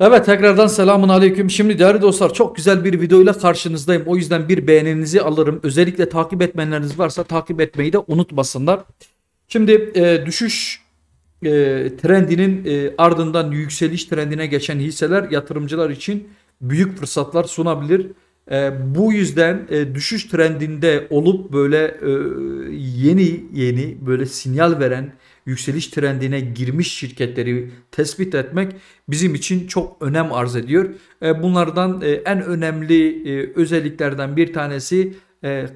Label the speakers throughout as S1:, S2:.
S1: Evet tekrardan selamun aleyküm. Şimdi değerli dostlar çok güzel bir videoyla karşınızdayım. O yüzden bir beğeninizi alırım. Özellikle takip etmeyenleriniz varsa takip etmeyi de unutmasınlar. Şimdi e, düşüş e, trendinin e, ardından yükseliş trendine geçen hisseler yatırımcılar için büyük fırsatlar sunabilir. E, bu yüzden e, düşüş trendinde olup böyle e, yeni yeni böyle sinyal veren yükseliş trendine girmiş şirketleri tespit etmek bizim için çok önem arz ediyor. E, bunlardan e, en önemli e, özelliklerden bir tanesi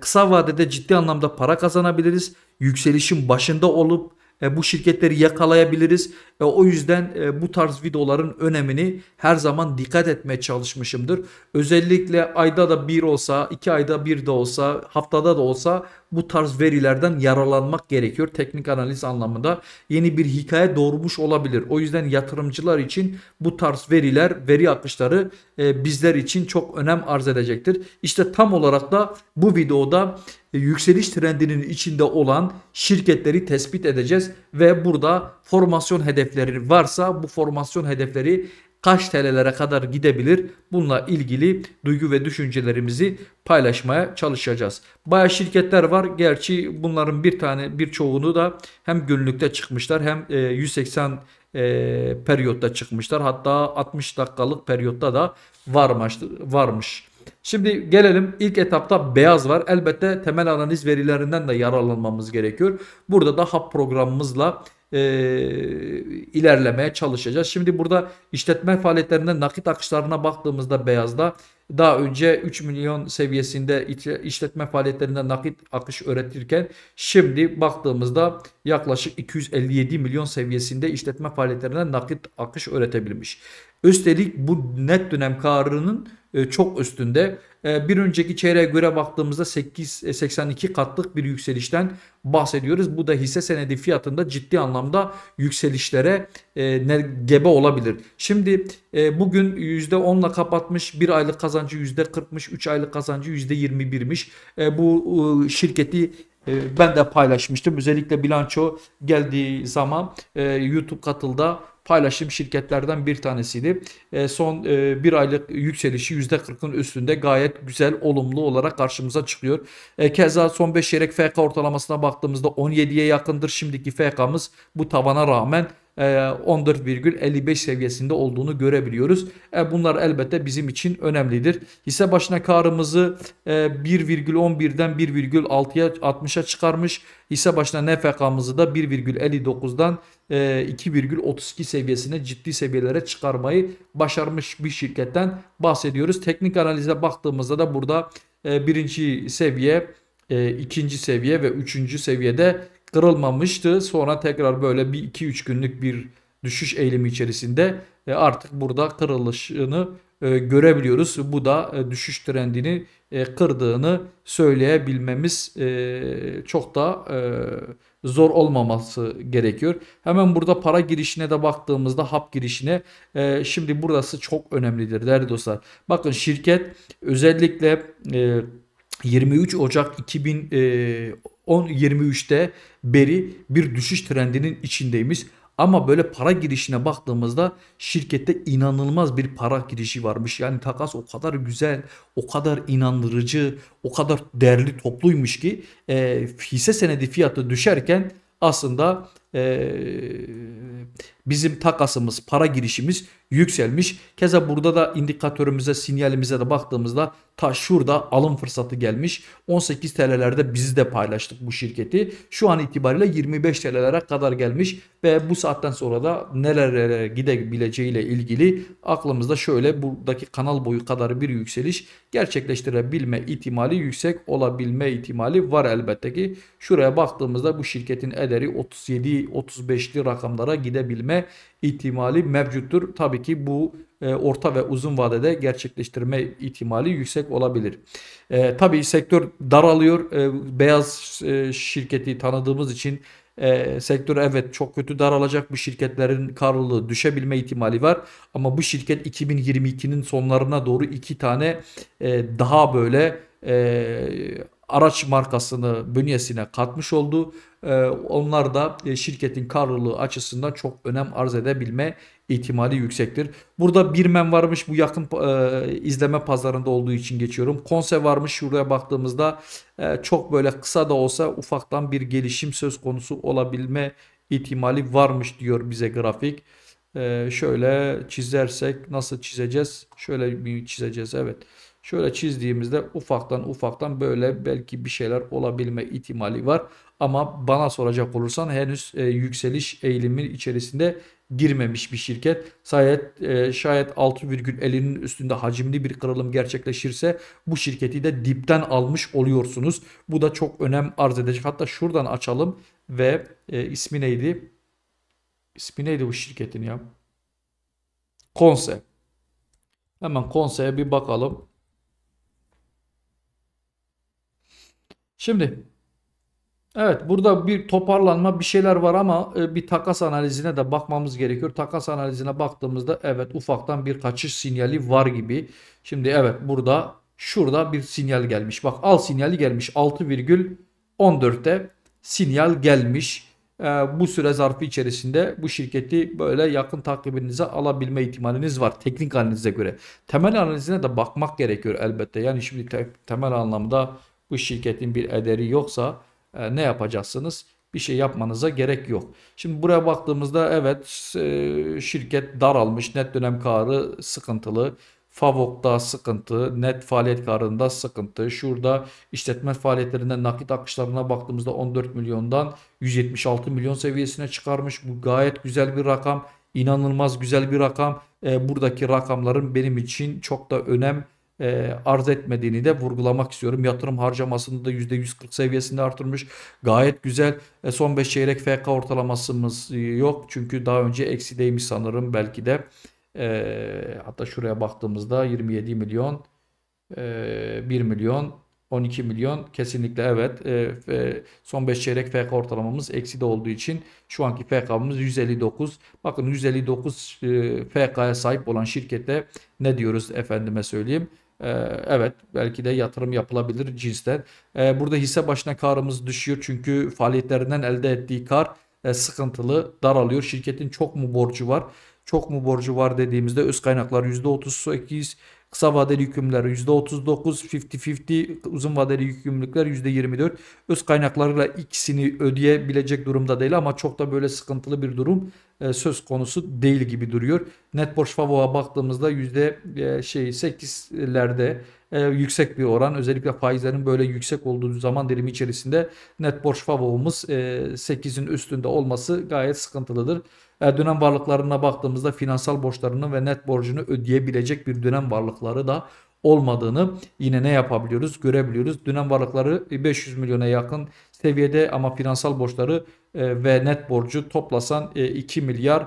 S1: kısa vadede ciddi anlamda para kazanabiliriz. Yükselişin başında olup e, bu şirketleri yakalayabiliriz. E, o yüzden e, bu tarz videoların önemini her zaman dikkat etmeye çalışmışımdır. Özellikle ayda da bir olsa, iki ayda bir de olsa, haftada da olsa bu tarz verilerden yararlanmak gerekiyor. Teknik analiz anlamında yeni bir hikaye doğurmuş olabilir. O yüzden yatırımcılar için bu tarz veriler, veri akışları e, bizler için çok önem arz edecektir. İşte tam olarak da bu videoda e, yükseliş trendinin içinde olan şirketleri tespit edeceğiz ve burada formasyon hedefleri varsa bu formasyon hedefleri kaç TL'lere kadar gidebilir? Bununla ilgili duygu ve düşüncelerimizi paylaşmaya çalışacağız. Baya şirketler var. Gerçi bunların bir tane birçoğunu da hem günlükte çıkmışlar hem 180 e, e, periyotta çıkmışlar. Hatta 60 dakikalık periyotta da varmış. varmış. Şimdi gelelim ilk etapta beyaz var. Elbette temel analiz verilerinden de yararlanmamız gerekiyor. Burada da hap programımızla e, ilerlemeye çalışacağız. Şimdi burada işletme faaliyetlerinde nakit akışlarına baktığımızda beyazda daha önce 3 milyon seviyesinde işletme faaliyetlerinde nakit akış öğretirken şimdi baktığımızda yaklaşık 257 milyon seviyesinde işletme faaliyetlerinde nakit akış öğretebilmiş. Üstelik bu net dönem karının e, çok üstünde. E, bir önceki çeyreğe göre baktığımızda 8, 82 e, katlık bir yükselişten bahsediyoruz. Bu da hisse senedi fiyatında ciddi anlamda yükselişlere gebe olabilir. Şimdi bugün %10'la kapatmış, 1 aylık kazancı %40'mış, 3 aylık kazancı %21'miş. Bu şirketi ee, ben de paylaşmıştım. Özellikle bilanço geldiği zaman e, YouTube katılda paylaşım şirketlerden bir tanesiydi. E, son e, bir aylık yükselişi %40'ın üstünde gayet güzel olumlu olarak karşımıza çıkıyor. keza son 5 çeyrek FK ortalamasına baktığımızda 17'ye yakındır. Şimdiki FK'mız bu tavana rağmen 14,55 e, seviyesinde olduğunu görebiliyoruz. E, bunlar elbette bizim için önemlidir. Hisse başına karımızı 1,11'den 1,6'ya 60'a çıkarmış. Hisse başına NFK'mızı da 1,59'dan 2,32 e, seviyesine ciddi seviyelere çıkarmayı başarmış bir şirketten bahsediyoruz. Teknik analize baktığımızda da burada birinci seviye, ikinci seviye ve üçüncü seviyede kırılmamıştı. Sonra tekrar böyle bir 2-3 günlük bir düşüş eğilimi içerisinde e, artık burada kırılışını e, görebiliyoruz. Bu da e, düşüş trendini kırdığını söyleyebilmemiz çok da zor olmaması gerekiyor. Hemen burada para girişine de baktığımızda hap girişine şimdi burası çok önemlidir değerli dostlar. Bakın şirket özellikle 23 Ocak 2000 10.23'te beri bir düşüş trendinin içindeyiz. Ama böyle para girişine baktığımızda şirkette inanılmaz bir para girişi varmış. Yani takas o kadar güzel, o kadar inandırıcı, o kadar değerli topluymuş ki e, hisse senedi fiyatı düşerken aslında e, bizim takasımız, para girişimiz yükselmiş. Keza burada da indikatörümüze, sinyalimize de baktığımızda ta şurada alım fırsatı gelmiş. 18 TL'lerde biz de paylaştık bu şirketi. Şu an itibariyle 25 TL'lere kadar gelmiş ve bu saatten sonra da nerelere ile ilgili aklımızda şöyle buradaki kanal boyu kadar bir yükseliş gerçekleştirebilme ihtimali yüksek olabilme ihtimali var elbette ki. Şuraya baktığımızda bu şirketin ederi 37-35'li rakamlara gidebilme edilme ihtimali mevcuttur. Tabii ki bu e, orta ve uzun vadede gerçekleştirme ihtimali yüksek olabilir. E, tabii sektör daralıyor. E, beyaz e, şirketi tanıdığımız için e, sektör evet çok kötü daralacak bu şirketlerin karlılığı düşebilme ihtimali var. Ama bu şirket 2022'nin sonlarına doğru iki tane e, daha böyle e, araç markasını bünyesine katmış oldu. Ee, onlar da e, şirketin karlılığı açısından çok önem arz edebilme ihtimali yüksektir. Burada Birmen varmış bu yakın e, izleme pazarında olduğu için geçiyorum. Konse varmış şuraya baktığımızda e, çok böyle kısa da olsa ufaktan bir gelişim söz konusu olabilme ihtimali varmış diyor bize grafik. E, şöyle çizersek nasıl çizeceğiz? Şöyle bir çizeceğiz evet. Evet. Şöyle çizdiğimizde ufaktan ufaktan böyle belki bir şeyler olabilme ihtimali var. Ama bana soracak olursan henüz e, yükseliş eğilimin içerisinde girmemiş bir şirket. Şayet, e, şayet 6,50'nin üstünde hacimli bir kırılım gerçekleşirse bu şirketi de dipten almış oluyorsunuz. Bu da çok önem arz edecek. Hatta şuradan açalım ve e, ismi neydi? İsmi neydi bu şirketin ya? Konse. Hemen Konse'ye bir bakalım. Şimdi evet burada bir toparlanma bir şeyler var ama e, bir takas analizine de bakmamız gerekiyor. Takas analizine baktığımızda evet ufaktan bir kaçış sinyali var gibi. Şimdi evet burada şurada bir sinyal gelmiş. Bak al sinyali gelmiş 6,14'te sinyal gelmiş. Ee, bu süre zarfı içerisinde bu şirketi böyle yakın takibinize alabilme ihtimaliniz var teknik analize göre. Temel analizine de bakmak gerekiyor elbette. Yani şimdi te temel anlamda bu şirketin bir ederi yoksa e, ne yapacaksınız? Bir şey yapmanıza gerek yok. Şimdi buraya baktığımızda evet e, şirket daralmış, net dönem karı sıkıntılı. Favok'ta sıkıntı, net faaliyet karında sıkıntı. Şurada işletme faaliyetlerinde nakit akışlarına baktığımızda 14 milyondan 176 milyon seviyesine çıkarmış. Bu gayet güzel bir rakam, inanılmaz güzel bir rakam. E, buradaki rakamların benim için çok da önem e, arz etmediğini de vurgulamak istiyorum. Yatırım harcamasını da %140 seviyesinde artırmış. Gayet güzel. E, son 5 çeyrek FK ortalamasımız e, yok. Çünkü daha önce eksideymiş sanırım belki de. E, hatta şuraya baktığımızda 27 milyon, e, 1 milyon, 12 milyon kesinlikle evet. E, e, son 5 çeyrek FK ortalamamız eksi olduğu için şu anki FK'mız 159. Bakın 159 e, FK'ya sahip olan şirkette ne diyoruz efendime söyleyeyim. Ee, evet belki de yatırım yapılabilir cinsten. Ee, burada hisse başına karımız düşüyor çünkü faaliyetlerinden elde ettiği kar e, sıkıntılı daralıyor. Şirketin çok mu borcu var? Çok mu borcu var dediğimizde öz kaynaklar %38, Kısa vadeli yükümlüler %39, 50-50 uzun vadeli yükümlülükler %24. Öz kaynaklarıyla ikisini ödeyebilecek durumda değil ama çok da böyle sıkıntılı bir durum e, söz konusu değil gibi duruyor. Net borç favuğa baktığımızda yüzde e, şey 8'lerde e, yüksek bir oran özellikle faizlerin böyle yüksek olduğu zaman dilimi içerisinde net borç favuğumuz 8'in üstünde olması gayet sıkıntılıdır dönem varlıklarına baktığımızda finansal borçlarını ve net borcunu ödeyebilecek bir dönem varlıkları da olmadığını yine ne yapabiliyoruz görebiliyoruz. Dönem varlıkları 500 e, milyona yakın seviyede ama finansal borçları e, ve net borcu toplasan 2 e, milyar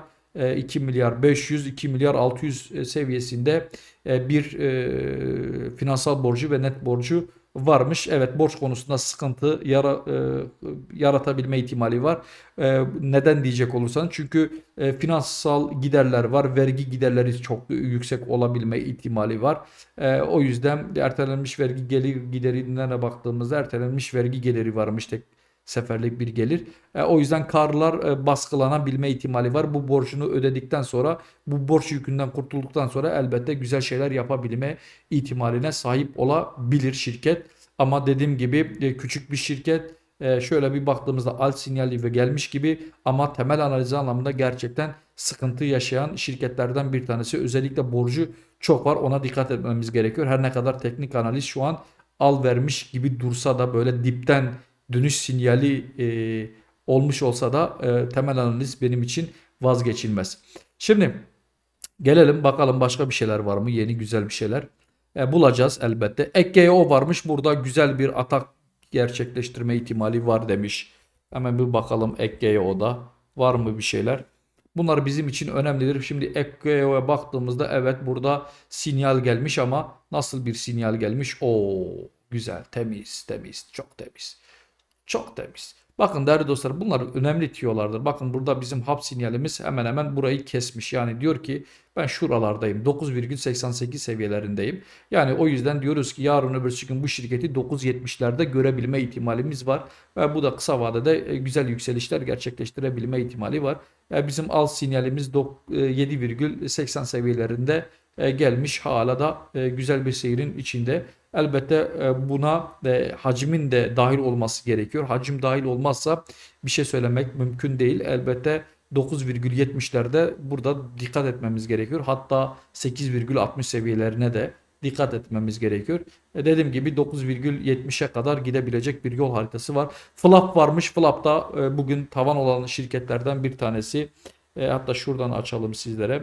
S1: 2 milyar 500, 2 milyar 600 seviyesinde bir finansal borcu ve net borcu varmış. Evet borç konusunda sıkıntı yara, e, yaratabilme ihtimali var. E, neden diyecek olursanız çünkü e, finansal giderler var. Vergi giderleri çok yüksek olabilme ihtimali var. E, o yüzden ertelenmiş vergi gelir giderinden baktığımızda ertelenmiş vergi geliri varmış tek seferlik bir gelir. E, o yüzden karlar e, baskılanabilme ihtimali var. Bu borcunu ödedikten sonra, bu borç yükünden kurtulduktan sonra elbette güzel şeyler yapabilme ihtimaline sahip olabilir şirket. Ama dediğim gibi e, küçük bir şirket e, şöyle bir baktığımızda alt sinyali ve gelmiş gibi ama temel analizi anlamında gerçekten sıkıntı yaşayan şirketlerden bir tanesi. Özellikle borcu çok var ona dikkat etmemiz gerekiyor. Her ne kadar teknik analiz şu an al vermiş gibi dursa da böyle dipten dönüş sinyali e, olmuş olsa da e, temel analiz benim için vazgeçilmez. Şimdi gelelim bakalım başka bir şeyler var mı? Yeni güzel bir şeyler. E, bulacağız elbette. EKO varmış. Burada güzel bir atak gerçekleştirme ihtimali var demiş. Hemen bir bakalım da var mı bir şeyler. Bunlar bizim için önemlidir. Şimdi EKO'ya baktığımızda evet burada sinyal gelmiş ama nasıl bir sinyal gelmiş? Oo güzel temiz temiz çok temiz. Çok temiz. Bakın değerli dostlar bunlar önemli tiyolardır. Bakın burada bizim hap sinyalimiz hemen hemen burayı kesmiş. Yani diyor ki ben şuralardayım 9,88 seviyelerindeyim. Yani o yüzden diyoruz ki yarın öbür gün bu şirketi 9,70'lerde görebilme ihtimalimiz var. Ve bu da kısa vadede e, güzel yükselişler gerçekleştirebilme ihtimali var. Yani bizim al sinyalimiz 7,80 e, seviyelerinde e, gelmiş hala da e, güzel bir seyirin içinde. Elbette e, buna hacmin de dahil olması gerekiyor. Hacim dahil olmazsa bir şey söylemek mümkün değil. Elbette 9,70'lerde burada dikkat etmemiz gerekiyor. Hatta 8,60 seviyelerine de dikkat etmemiz gerekiyor. E dediğim gibi 9,70'e kadar gidebilecek bir yol haritası var. Flap varmış. Flap da bugün tavan olan şirketlerden bir tanesi. E, hatta şuradan açalım sizlere.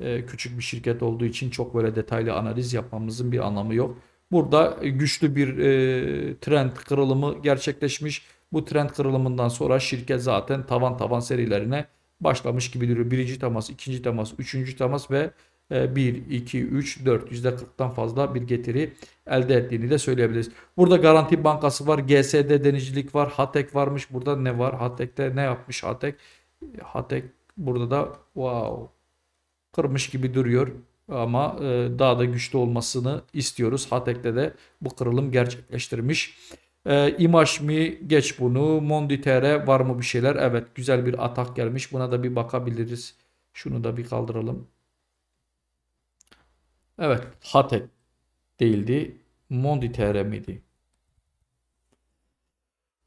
S1: Ee, küçük bir şirket olduğu için çok böyle detaylı analiz yapmamızın bir anlamı yok. Burada e, güçlü bir e, trend kırılımı gerçekleşmiş. Bu trend kırılımından sonra şirket zaten tavan tavan serilerine başlamış gibi duruyor. Birinci temas, ikinci temas, üçüncü temas ve 1, 2, 3, 4 %40'tan fazla bir getiri elde ettiğini de söyleyebiliriz. Burada Garanti Bankası var, GSD Denizcilik var, Hatek varmış. Burada ne var? Hatek'te ne yapmış Hatek? Hatek burada da wow kırmış gibi duruyor. Ama e, daha da güçlü olmasını istiyoruz. Hatek'te de bu kırılım gerçekleştirmiş. E, mi geç bunu. Monditer'e var mı bir şeyler? Evet güzel bir atak gelmiş. Buna da bir bakabiliriz. Şunu da bir kaldıralım. Evet Hatek değildi. Monditer'e miydi?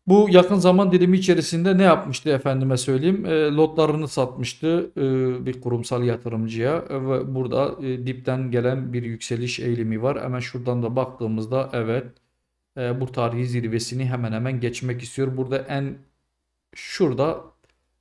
S1: Bu yakın zaman dilimi içerisinde ne yapmıştı efendime söyleyeyim? E, lotlarını satmıştı e, bir kurumsal yatırımcıya ve burada e, dipten gelen bir yükseliş eğilimi var. Hemen şuradan da baktığımızda evet e, bu tarihi zirvesini hemen hemen geçmek istiyor. Burada en şurada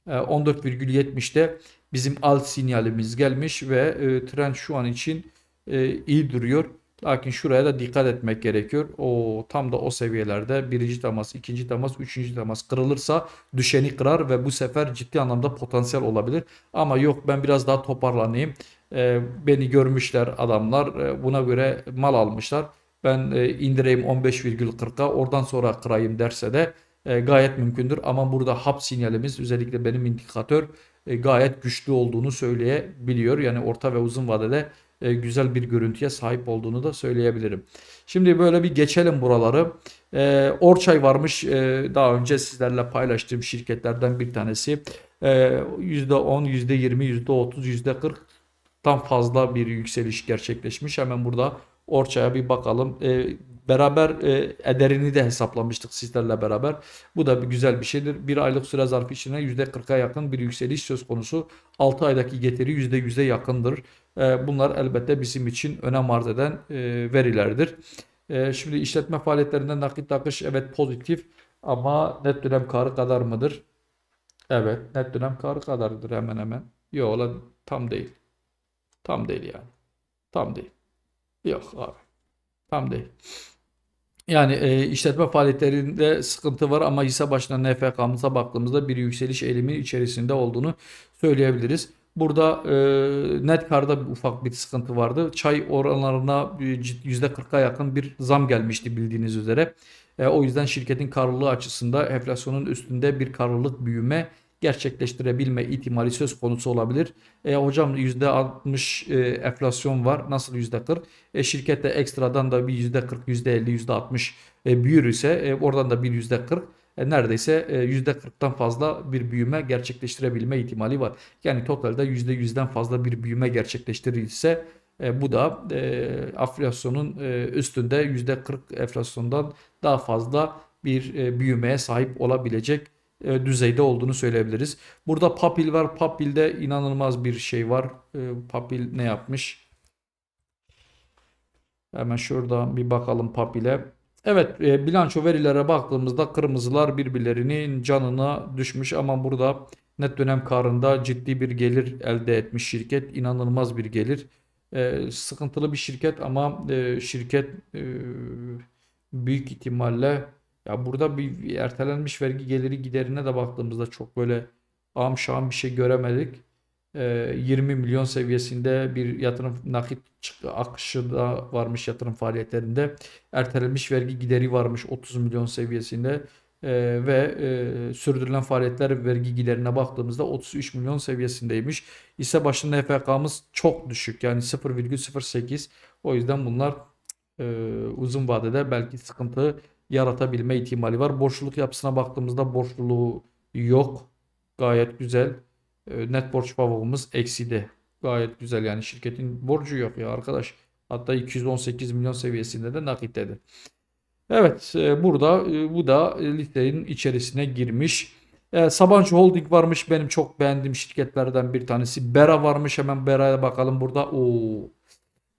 S1: e, 14,70'te bizim alt sinyalimiz gelmiş ve e, tren şu an için e, iyi duruyor. Lakin şuraya da dikkat etmek gerekiyor. O tam da o seviyelerde birinci temas, ikinci temas, üçüncü temas kırılırsa düşeni kırar ve bu sefer ciddi anlamda potansiyel olabilir. Ama yok ben biraz daha toparlanayım. E, beni görmüşler adamlar. E, buna göre mal almışlar. Ben e, indireyim 15,40'a oradan sonra kırayım derse de e, gayet mümkündür. Ama burada hap sinyalimiz özellikle benim indikatör e, gayet güçlü olduğunu söyleyebiliyor. Yani orta ve uzun vadede e, güzel bir görüntüye sahip olduğunu da söyleyebilirim. Şimdi böyle bir geçelim buraları. E, Orçay varmış e, daha önce sizlerle paylaştığım şirketlerden bir tanesi. %10, %20, %30, %40 tam fazla bir yükseliş gerçekleşmiş. Hemen burada Orçay'a bir bakalım. beraber ederini de hesaplamıştık sizlerle beraber. Bu da bir güzel bir şeydir. Bir aylık süre zarfı içine %40'a yakın bir yükseliş söz konusu. 6 aydaki getiri %100'e yakındır. Ee, bunlar elbette bizim için önem arz eden e, verilerdir. Ee, şimdi işletme faaliyetlerinde nakit akış evet pozitif ama net dönem karı kadar mıdır? Evet net dönem karı kadardır hemen hemen. Yok lan tam değil. Tam değil yani. Tam değil. Yok abi. Tam değil. Yani e, işletme faaliyetlerinde sıkıntı var ama hisse başına NFK'mıza baktığımızda bir yükseliş eğilimi içerisinde olduğunu söyleyebiliriz. Burada e, net karda ufak bir sıkıntı vardı. Çay oranlarına %40'a yakın bir zam gelmişti bildiğiniz üzere. E, o yüzden şirketin karlılığı açısında enflasyonun üstünde bir karlılık büyüme gerçekleştirebilme ihtimali söz konusu olabilir. E, hocam %60 e, enflasyon var. Nasıl %40? E, şirkette ekstradan da bir %40, %50, %60 e, büyür ise e, oradan da bir %40 e, neredeyse %40'tan e, fazla bir büyüme gerçekleştirebilme ihtimali var. Yani totalde %100'den fazla bir büyüme gerçekleştirilse e, bu da e, enflasyonun e, üstünde %40 enflasyondan daha fazla bir büyümeye sahip olabilecek düzeyde olduğunu söyleyebiliriz. Burada Papil var. Papil'de inanılmaz bir şey var. Papil ne yapmış? Hemen şuradan bir bakalım Papil'e. Evet e, bilanço verilere baktığımızda kırmızılar birbirlerinin canına düşmüş ama burada net dönem karında ciddi bir gelir elde etmiş şirket. inanılmaz bir gelir. E, sıkıntılı bir şirket ama e, şirket e, büyük ihtimalle ya burada bir ertelenmiş vergi geliri giderine de baktığımızda çok böyle amşam bir şey göremedik. 20 ee, milyon seviyesinde bir yatırım nakit akışı da varmış yatırım faaliyetlerinde. Ertelenmiş vergi gideri varmış 30 milyon seviyesinde e, ve e, sürdürülen faaliyetler vergi giderine baktığımızda 33 milyon seviyesindeymiş. İse başında FK'mız çok düşük yani 0,08 o yüzden bunlar e, uzun vadede belki sıkıntı yaratabilme ihtimali var. Borçluluk yapısına baktığımızda borçluluğu yok gayet güzel ee, net borç favokumuz ekside. Gayet güzel yani şirketin borcu yok ya arkadaş. Hatta 218 milyon seviyesinde de nakittedir. Evet e, burada e, bu da listenin içerisine girmiş. E, Sabancı Holding varmış benim çok beğendiğim şirketlerden bir tanesi. Bera varmış hemen Bera'ya bakalım burada. Oo,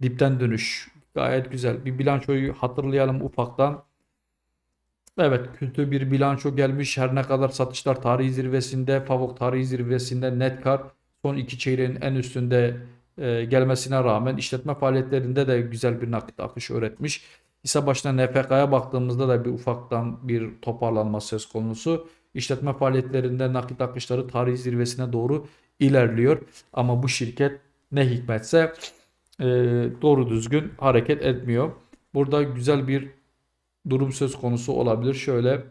S1: dipten dönüş gayet güzel. Bir bilançoyu hatırlayalım ufaktan. Evet kötü bir bilanço gelmiş. Her ne kadar satışlar tarihi zirvesinde, Favok tarihi zirvesinde net kar son iki çeyreğin en üstünde e, gelmesine rağmen işletme faaliyetlerinde de güzel bir nakit akışı öğretmiş. İsa başına NPK'ya baktığımızda da bir ufaktan bir toparlanma söz konusu. İşletme faaliyetlerinde nakit akışları tarihi zirvesine doğru ilerliyor. Ama bu şirket ne hikmetse e, doğru düzgün hareket etmiyor. Burada güzel bir durum söz konusu olabilir. Şöyle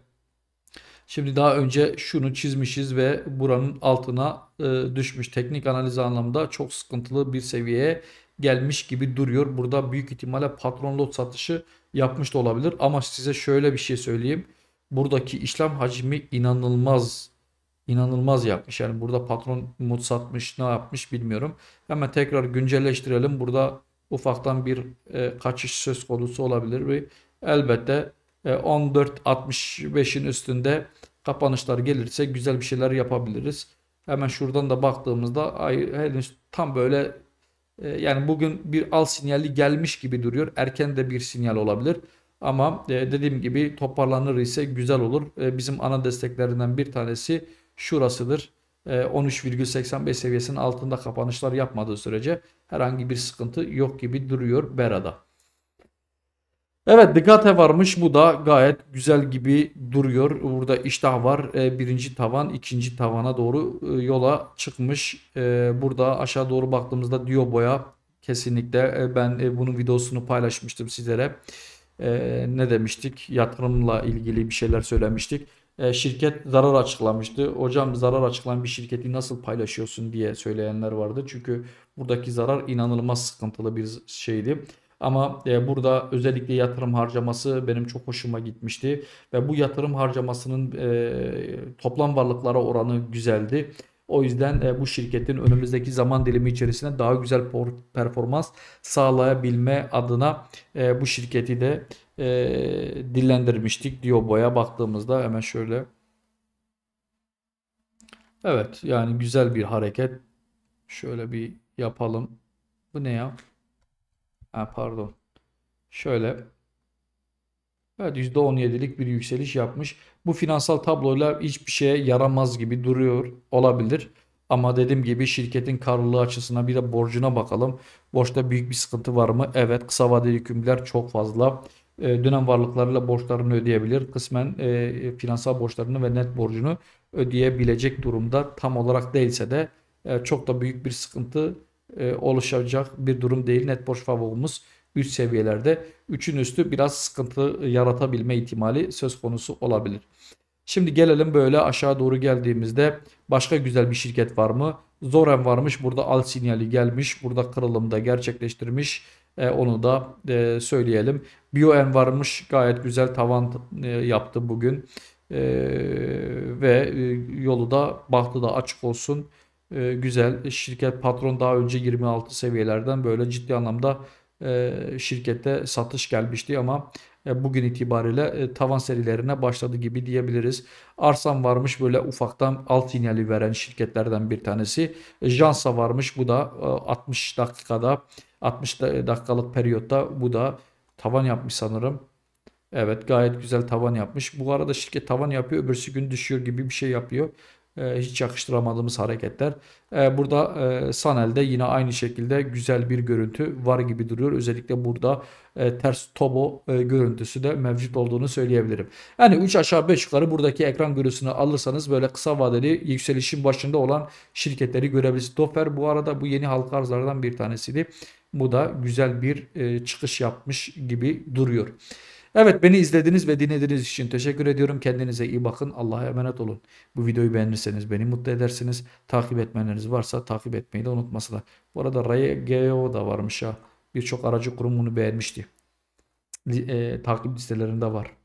S1: şimdi daha önce şunu çizmişiz ve buranın altına e, düşmüş. Teknik analiz anlamda çok sıkıntılı bir seviyeye gelmiş gibi duruyor. Burada büyük ihtimalle patron lot satışı yapmış da olabilir. Ama size şöyle bir şey söyleyeyim. Buradaki işlem hacmi inanılmaz inanılmaz yapmış. Yani burada patron mod satmış ne yapmış bilmiyorum. Hemen tekrar güncelleştirelim. Burada ufaktan bir e, kaçış söz konusu olabilir. Bir elbette 14.65'in e, üstünde kapanışlar gelirse güzel bir şeyler yapabiliriz. Hemen şuradan da baktığımızda ay, henüz tam böyle e, yani bugün bir al sinyali gelmiş gibi duruyor. Erken de bir sinyal olabilir. Ama e, dediğim gibi toparlanır ise güzel olur. Bizim ana desteklerinden bir tanesi şurasıdır. 13,85 seviyesinin altında kapanışlar yapmadığı sürece herhangi bir sıkıntı yok gibi duruyor Bera'da. Evet Degate varmış. Bu da gayet güzel gibi duruyor. Burada iştah var. E, birinci tavan ikinci tavana doğru e, yola çıkmış. E, burada aşağı doğru baktığımızda boya kesinlikle ben bunun videosunu paylaşmıştım sizlere. ne demiştik? Yatırımla ilgili bir şeyler söylemiştik. şirket zarar açıklamıştı. Hocam zarar açıklayan bir şirketi nasıl paylaşıyorsun diye söyleyenler vardı. Çünkü buradaki zarar inanılmaz sıkıntılı bir şeydi. Ama e, burada özellikle yatırım harcaması benim çok hoşuma gitmişti. Ve bu yatırım harcamasının e, toplam varlıklara oranı güzeldi. O yüzden e, bu şirketin önümüzdeki zaman dilimi içerisinde daha güzel performans sağlayabilme adına e, bu şirketi de e, dillendirmiştik. Diobo'ya baktığımızda hemen şöyle. Evet yani güzel bir hareket. Şöyle bir yapalım. Bu ne ya? Ha, pardon. Şöyle. Evet %17'lik bir yükseliş yapmış. Bu finansal tabloyla hiçbir şeye yaramaz gibi duruyor olabilir. Ama dediğim gibi şirketin karlılığı açısından bir de borcuna bakalım. Borçta büyük bir sıkıntı var mı? Evet kısa vadeli yükümlüler çok fazla. E, dönem varlıklarıyla borçlarını ödeyebilir. Kısmen e, finansal borçlarını ve net borcunu ödeyebilecek durumda tam olarak değilse de e, çok da büyük bir sıkıntı e, oluşacak bir durum değil. Net borç favorumuz üst seviyelerde. 3'ün üstü biraz sıkıntı yaratabilme ihtimali söz konusu olabilir. Şimdi gelelim böyle aşağı doğru geldiğimizde başka güzel bir şirket var mı? Zoren varmış. Burada al sinyali gelmiş. Burada kırılımda gerçekleştirmiş. E, onu da e, söyleyelim. Bioen varmış. Gayet güzel tavan e, yaptı bugün. E, ve e, yolu da bahtı da açık olsun e, güzel. Şirket patron daha önce 26 seviyelerden böyle ciddi anlamda e, şirkette satış gelmişti ama e, bugün itibariyle e, tavan serilerine başladı gibi diyebiliriz. Arsan varmış böyle ufaktan alt sinyali veren şirketlerden bir tanesi. E, Jansa varmış bu da e, 60 dakikada 60 dakikalık periyotta bu da tavan yapmış sanırım. Evet gayet güzel tavan yapmış. Bu arada şirket tavan yapıyor öbürsü gün düşüyor gibi bir şey yapıyor. Ee, hiç yakıştıramadığımız hareketler. Ee, burada e, Sanel'de yine aynı şekilde güzel bir görüntü var gibi duruyor. Özellikle burada e, ters tobo e, görüntüsü de mevcut olduğunu söyleyebilirim. Yani 3 aşağı 5 yukarı buradaki ekran görüntüsünü alırsanız böyle kısa vadeli yükselişin başında olan şirketleri görebilirsiniz. Dofer bu arada bu yeni halka arzlardan bir tanesiydi. Bu da güzel bir çıkış yapmış gibi duruyor. Evet beni izlediniz ve dinlediğiniz için teşekkür ediyorum. Kendinize iyi bakın. Allah'a emanet olun. Bu videoyu beğenirseniz beni mutlu edersiniz. Takip etmeleriniz varsa takip etmeyi de unutmasınlar. Bu arada RGO da varmış ya Birçok aracı kurum bunu beğenmişti. E, takip listelerinde var.